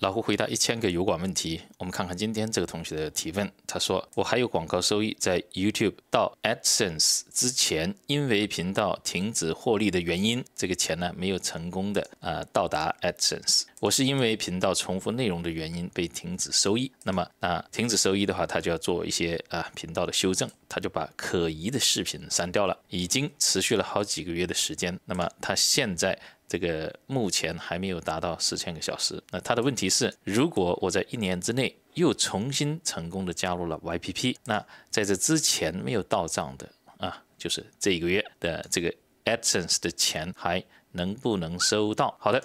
老胡回答一千个油管问题，我们看看今天这个同学的提问。他说：“我还有广告收益在 YouTube 到 AdSense 之前，因为频道停止获利的原因，这个钱呢没有成功的啊到达 AdSense。我是因为频道重复内容的原因被停止收益。那么啊，停止收益的话，他就要做一些啊频道的修正，他就把可疑的视频删掉了，已经持续了好几个月的时间。那么他现在。”这个目前还没有达到四千个小时。那他的问题是，如果我在一年之内又重新成功的加入了 YPP，那在这之前没有到账的啊，就是这一个月的这个 Adsense 的钱还能不能收到？好的，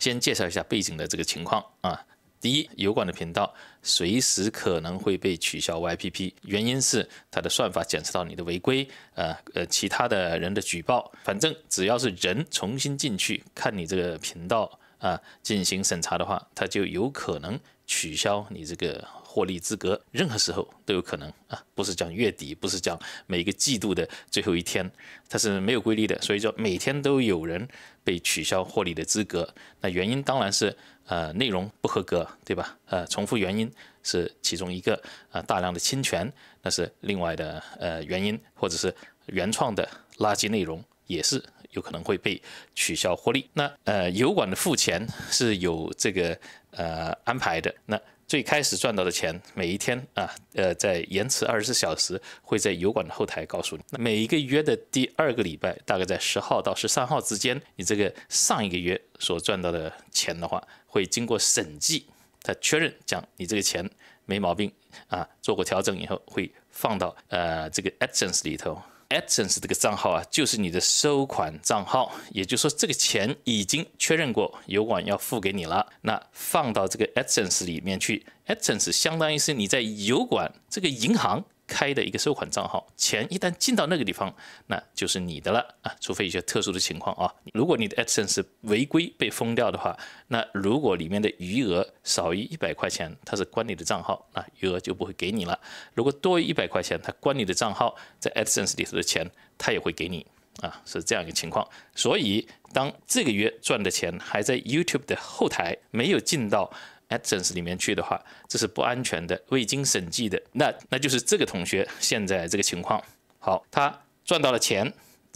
先介绍一下背景的这个情况啊。第一，油管的频道随时可能会被取消 VIP，原因是它的算法检测到你的违规，呃呃，其他的人的举报，反正只要是人重新进去看你这个频道啊，进行审查的话，它就有可能取消你这个。获利资格，任何时候都有可能啊，不是讲月底，不是讲每个季度的最后一天，它是没有规律的，所以说每天都有人被取消获利的资格。那原因当然是呃内容不合格，对吧？呃，重复原因是其中一个啊，大量的侵权那是另外的呃原因，或者是原创的垃圾内容也是有可能会被取消获利。那呃，油管的付钱是有这个呃安排的那。最开始赚到的钱，每一天啊，呃，在延迟二十四小时，会在油管的后台告诉你。那每一个月的第二个礼拜，大概在十号到十三号之间，你这个上一个月所赚到的钱的话，会经过审计，他确认，讲你这个钱没毛病啊，做过调整以后，会放到呃这个 a s s e n s 里头。Atsense 这个账号啊，就是你的收款账号，也就是说，这个钱已经确认过油管要付给你了，那放到这个 Atsense 里面去，Atsense 相当于是你在油管这个银行。开的一个收款账号，钱一旦进到那个地方，那就是你的了啊。除非一些特殊的情况啊。如果你的 Adsense 违规被封掉的话，那如果里面的余额少于一百块钱，它是关你的账号，那余额就不会给你了。如果多于一百块钱，它关你的账号，在 Adsense 里头的钱它也会给你啊，是这样一个情况。所以，当这个月赚的钱还在 YouTube 的后台没有进到。a c t e o n s 里面去的话，这是不安全的，未经审计的。那那就是这个同学现在这个情况。好，他赚到了钱，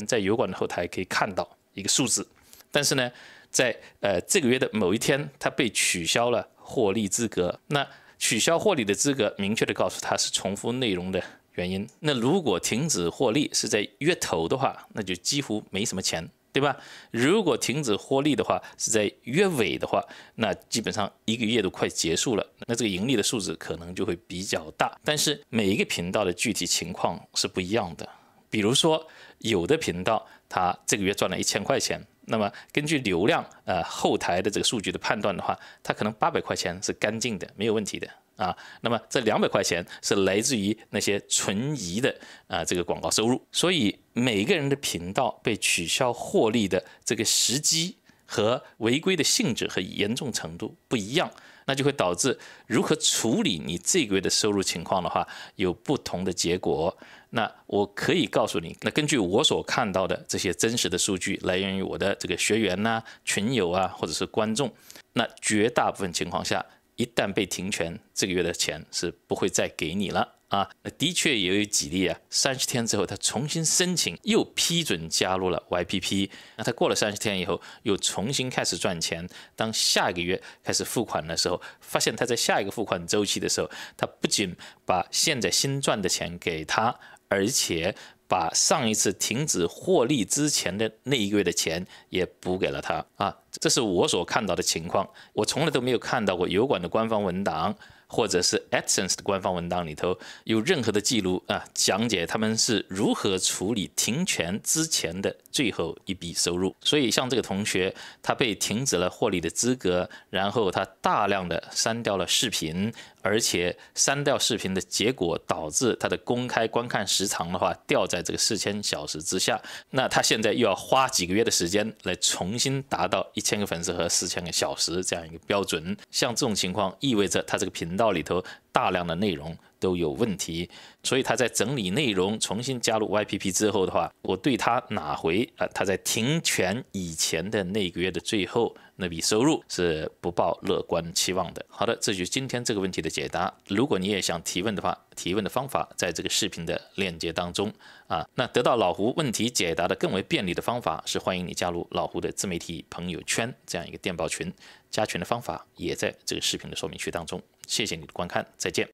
在油管的后台可以看到一个数字。但是呢，在呃这个月的某一天，他被取消了获利资格。那取消获利的资格，明确的告诉他是重复内容的原因。那如果停止获利是在月头的话，那就几乎没什么钱。对吧？如果停止获利的话，是在月尾的话，那基本上一个月都快结束了，那这个盈利的数字可能就会比较大。但是每一个频道的具体情况是不一样的。比如说，有的频道它这个月赚了一千块钱，那么根据流量呃后台的这个数据的判断的话，它可能八百块钱是干净的，没有问题的。啊，那么这两百块钱是来自于那些存疑的啊这个广告收入，所以每个人的频道被取消获利的这个时机和违规的性质和严重程度不一样，那就会导致如何处理你这个月的收入情况的话有不同的结果。那我可以告诉你，那根据我所看到的这些真实的数据，来源于我的这个学员呐、群友啊或者是观众，那绝大部分情况下。一旦被停权，这个月的钱是不会再给你了啊！那的确也有几例啊，三十天之后他重新申请，又批准加入了 YPP，那他过了三十天以后，又重新开始赚钱。当下一个月开始付款的时候，发现他在下一个付款周期的时候，他不仅把现在新赚的钱给他，而且把上一次停止获利之前的那一个月的钱也补给了他啊。这是我所看到的情况，我从来都没有看到过油管的官方文档，或者是 a s e n s 的官方文档里头有任何的记录啊，讲解他们是如何处理停权之前的最后一笔收入。所以像这个同学，他被停止了获利的资格，然后他大量的删掉了视频，而且删掉视频的结果导致他的公开观看时长的话掉在这个四千小时之下。那他现在又要花几个月的时间来重新达到。一千个粉丝和四千个小时这样一个标准，像这种情况意味着他这个频道里头。大量的内容都有问题，所以他在整理内容、重新加入 YPP 之后的话，我对他拿回啊，他在停权以前的那个月的最后那笔收入是不抱乐观期望的。好的，这就是今天这个问题的解答。如果你也想提问的话，提问的方法在这个视频的链接当中啊。那得到老胡问题解答的更为便利的方法是欢迎你加入老胡的自媒体朋友圈这样一个电报群，加群的方法也在这个视频的说明区当中。谢谢你的观看，再见。